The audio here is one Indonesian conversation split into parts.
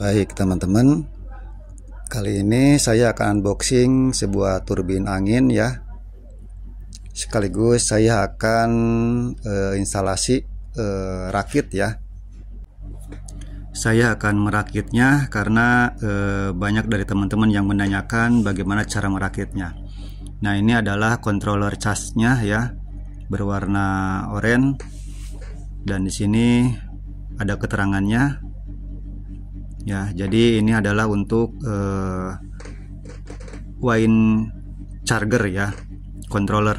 Baik teman-teman, kali ini saya akan unboxing sebuah turbin angin ya. Sekaligus saya akan e, instalasi e, rakit ya. Saya akan merakitnya karena e, banyak dari teman-teman yang menanyakan bagaimana cara merakitnya. Nah ini adalah controller casnya ya, berwarna oranye dan di sini ada keterangannya ya jadi ini adalah untuk uh, wine charger ya controller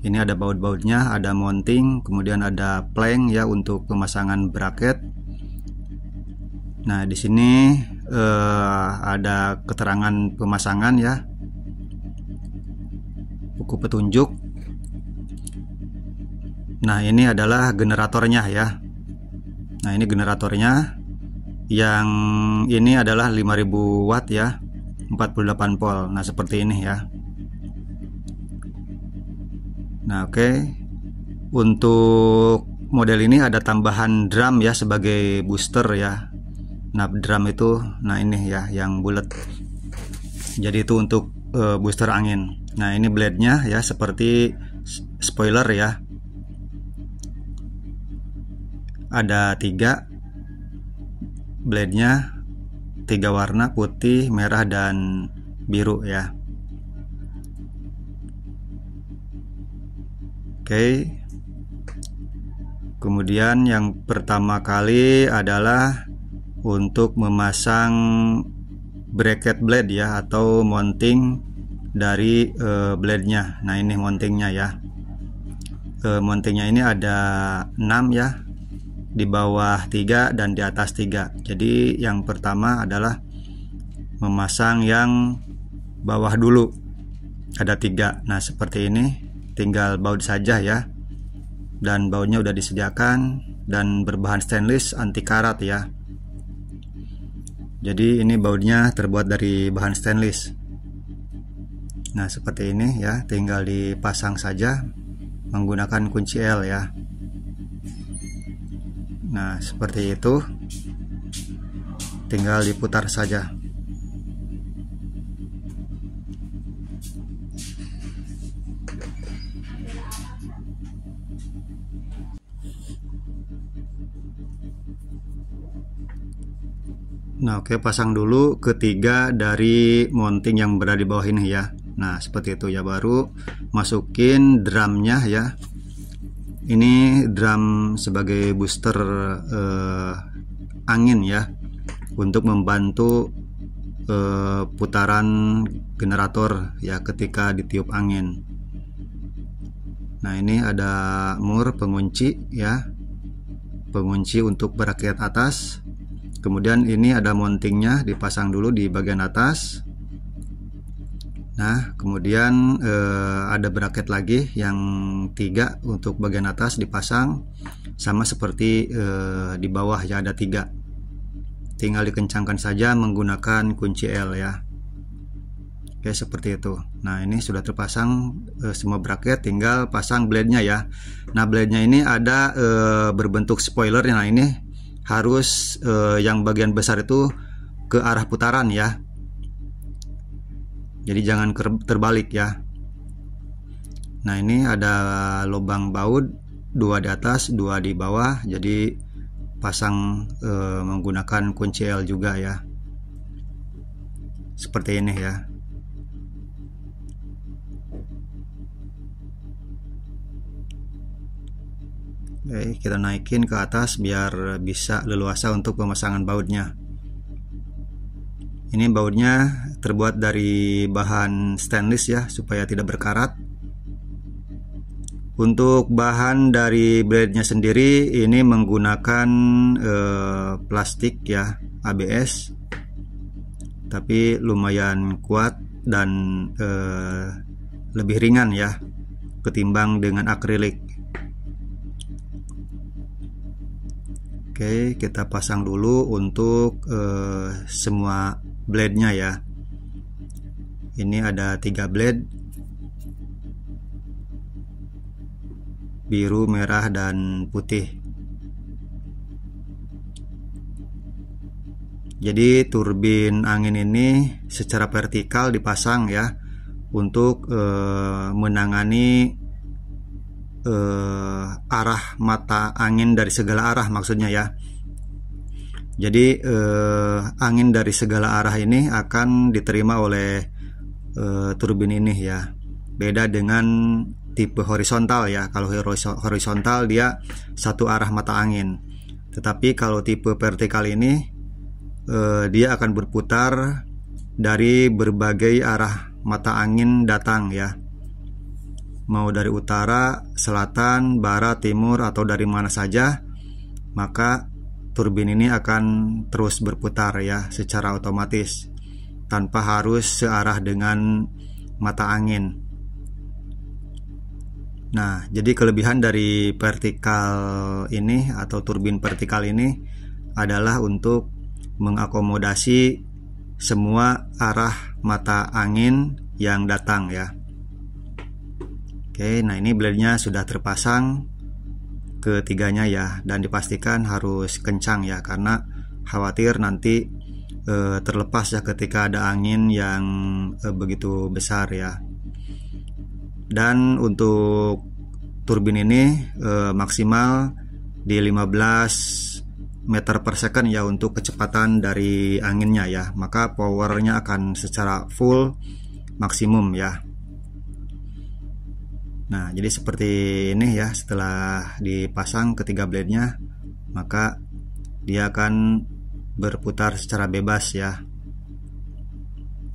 ini ada baut-bautnya ada mounting kemudian ada plank ya untuk pemasangan bracket nah di sini eh, ada keterangan pemasangan ya buku petunjuk nah ini adalah generatornya ya nah ini generatornya yang ini adalah 5000 watt ya 48 volt nah seperti ini ya nah oke okay. untuk model ini ada tambahan drum ya sebagai booster ya nah drum itu nah ini ya yang bulat jadi itu untuk uh, booster angin nah ini blade nya ya seperti spoiler ya ada tiga blendnya tiga warna putih, merah, dan biru ya. Oke. Kemudian yang pertama kali adalah untuk memasang bracket blade ya atau mounting dari uh, blade-nya. Nah, ini mountingnya ya. Uh, mountingnya ini ada 6 ya di bawah 3 dan di atas 3 jadi yang pertama adalah memasang yang bawah dulu ada tiga nah seperti ini tinggal baut saja ya dan bautnya udah disediakan dan berbahan stainless anti karat ya jadi ini bautnya terbuat dari bahan stainless nah seperti ini ya tinggal dipasang saja menggunakan kunci L ya Nah, seperti itu. Tinggal diputar saja. Nah, oke pasang dulu ketiga dari mounting yang berada di bawah ini ya. Nah, seperti itu ya baru masukin drumnya ya ini drum sebagai booster uh, angin ya untuk membantu uh, putaran generator ya ketika ditiup angin nah ini ada mur pengunci ya pengunci untuk berakiat atas kemudian ini ada mountingnya dipasang dulu di bagian atas Nah, kemudian eh, ada bracket lagi yang tiga untuk bagian atas dipasang sama seperti eh, di bawah ya ada tiga. Tinggal dikencangkan saja menggunakan kunci L ya. Oke, seperti itu. Nah, ini sudah terpasang eh, semua bracket, tinggal pasang blade-nya ya. Nah, blade-nya ini ada eh, berbentuk spoiler. Nah, ini harus eh, yang bagian besar itu ke arah putaran ya jadi jangan terbalik ya nah ini ada lubang baut dua di atas dua di bawah jadi pasang e, menggunakan kunci L juga ya seperti ini ya Oke, kita naikin ke atas biar bisa leluasa untuk pemasangan bautnya. Ini bautnya terbuat dari bahan stainless ya supaya tidak berkarat. Untuk bahan dari blade-nya sendiri ini menggunakan eh, plastik ya ABS. Tapi lumayan kuat dan eh, lebih ringan ya ketimbang dengan akrilik. Oke, kita pasang dulu untuk eh, semua blade-nya ya. Ini ada tiga blade. Biru, merah, dan putih. Jadi turbin angin ini secara vertikal dipasang ya untuk eh, menangani eh, arah mata angin dari segala arah maksudnya ya. Jadi eh, angin dari segala arah ini akan diterima oleh eh, turbin ini ya. Beda dengan tipe horizontal ya. Kalau horizontal dia satu arah mata angin. Tetapi kalau tipe vertikal ini eh, dia akan berputar dari berbagai arah mata angin datang ya mau dari utara, selatan, barat, timur, atau dari mana saja, maka turbin ini akan terus berputar ya secara otomatis tanpa harus searah dengan mata angin. Nah, jadi kelebihan dari vertikal ini atau turbin vertikal ini adalah untuk mengakomodasi semua arah mata angin yang datang ya. Oke, nah ini blade-nya sudah terpasang ketiganya ya dan dipastikan harus kencang ya karena khawatir nanti e, terlepas ya ketika ada angin yang e, begitu besar ya. Dan untuk turbin ini e, maksimal di 15 meter per second ya untuk kecepatan dari anginnya ya maka powernya akan secara full maksimum ya Nah, jadi seperti ini ya, setelah dipasang ketiga blade-nya, maka dia akan berputar secara bebas ya.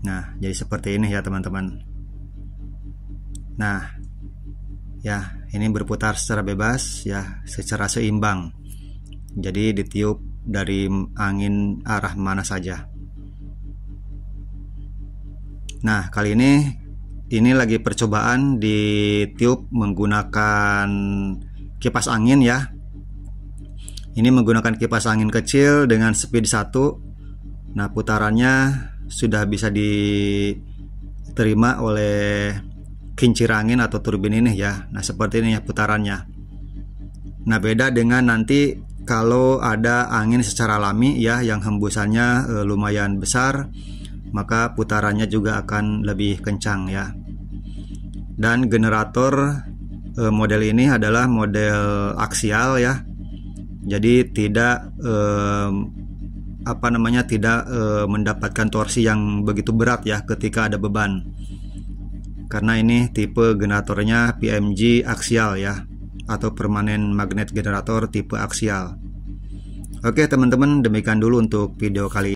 Nah, jadi seperti ini ya, teman-teman. Nah, ya, ini berputar secara bebas ya, secara seimbang. Jadi ditiup dari angin arah mana saja. Nah, kali ini ini lagi percobaan di tiup menggunakan kipas angin ya ini menggunakan kipas angin kecil dengan speed 1 nah putarannya sudah bisa diterima oleh kincir angin atau turbin ini ya nah seperti ini ya putarannya nah beda dengan nanti kalau ada angin secara alami ya yang hembusannya eh, lumayan besar maka putarannya juga akan lebih kencang ya dan generator e, model ini adalah model aksial ya jadi tidak e, apa namanya tidak e, mendapatkan torsi yang begitu berat ya ketika ada beban karena ini tipe generatornya PMG aksial ya atau permanen magnet generator tipe aksial Oke teman-teman demikian dulu untuk video kali ini